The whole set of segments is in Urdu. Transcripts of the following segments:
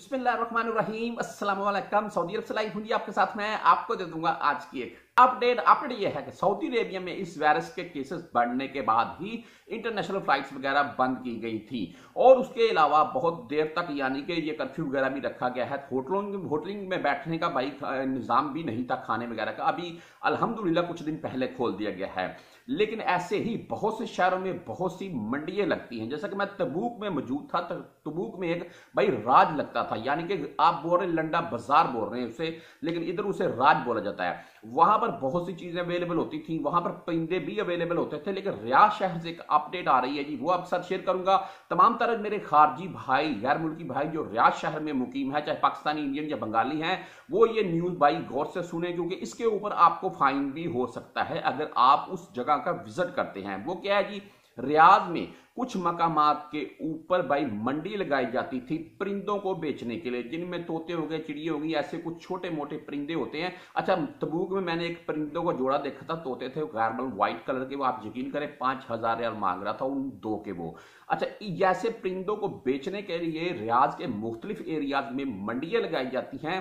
بسم اللہ الرحمن الرحیم السلام علیکم سعودی عرب سے لائی ہوں جی، آپ کے ساتھ میں آپ کو دے دوں گا آج کی ایک اپڈیٹ اپڈیٹ یہ ہے کہ سعودی عربیا میں اس وائرس کے کیسز بڑھنے کے بعد ہی انٹرنیشنل فلائٹس وغیرہ بند کی گئی تھی اور اس کے علاوہ بہت دیر تک یعنی کہ یہ کرفیو وغیرہ بھی رکھا گیا ہے ہوٹلوں ہوٹلنگ میں بیٹھنے کا بھائی نظام بھی نہیں تھا کھانے وغیرہ کا ابھی الحمدللہ کچھ دن پہلے کھول دیا گیا ہے لیکن ایسے ہی بہت سے شہروں میں بہت سی منڈیاں لگتی ہیں جیسا کہ میں تبوک میں موجود تھا تبوک میں ایک بھائی راج لگتا تھا یعنی کہ آپ بول رہے ہیں لنڈا بازار بول رہے ہیں اسے لیکن ادھر اسے راج بولا جاتا ہے وہاں وہاں پر بہت سی چیزیں اویلیبل ہوتی تھیں وہاں پر پرندے بھی اویلیبل ہوتے تھے لیکن ریاض شہر سے ایک اپڈیٹ آ رہی ہے جی وہ آپ ساتھ شیئر کروں گا تمام طرح میرے خارجی بھائی غیر ملکی بھائی جو ریاض شہر میں مقیم ہے چاہے پاکستانی انڈین یا بنگالی ہیں وہ یہ نیوز بھائی غور سے سنیں کیونکہ اس کے اوپر آپ کو فائن بھی ہو سکتا ہے اگر آپ اس جگہ کا وزٹ کرتے ہیں وہ کیا ہے جی ریاض میں کچھ مقامات کے اوپر بھائی منڈی لگائی جاتی تھی پرندوں کو بیچنے کے لیے جن میں توتے ہو گئے چڑیے ہو گئی ایسے کچھ چھوٹے موٹے پرندے ہوتے ہیں اچھا تبوک میں میں نے ایک پرندوں کو جوڑا دیکھا تھا توتے تھے گارمل وائٹ کلر کے وہ آپ یقین کریں پانچ ہزار ریال مانگ رہا تھا ان دو کے وہ اچھا جیسے پرندوں کو بیچنے کے لیے ریاض کے مختلف ایریاز میں منڈیاں لگائی جاتی ہیں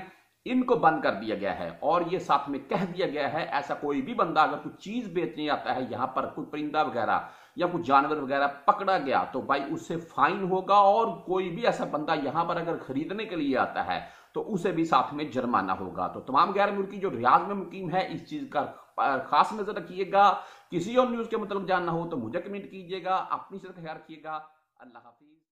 ان کو بند کر دیا گیا ہے اور یہ ساتھ میں کہہ دیا گیا ہے ایسا کوئی بھی بندہ اگر کوئی چیز بیچنے آتا ہے یہاں پر کوئی پرندہ وغیرہ یا کوئی جانور وغیرہ پکڑا گیا تو بھائی اس سے فائن ہوگا اور کوئی بھی ایسا بندہ یہاں پر اگر خریدنے کے لیے آتا ہے تو اسے بھی ساتھ میں جرمانہ ہوگا تو تمام غیر ملکی جو ریاض میں مقیم ہے اس چیز کا خاص نظر رکھیے گا کسی اور نیوز کے مطلب جاننا ہو تو مجھے کمنٹ کیجیے گا اپنی صرف خیال رکھیے گا اللہ حافظ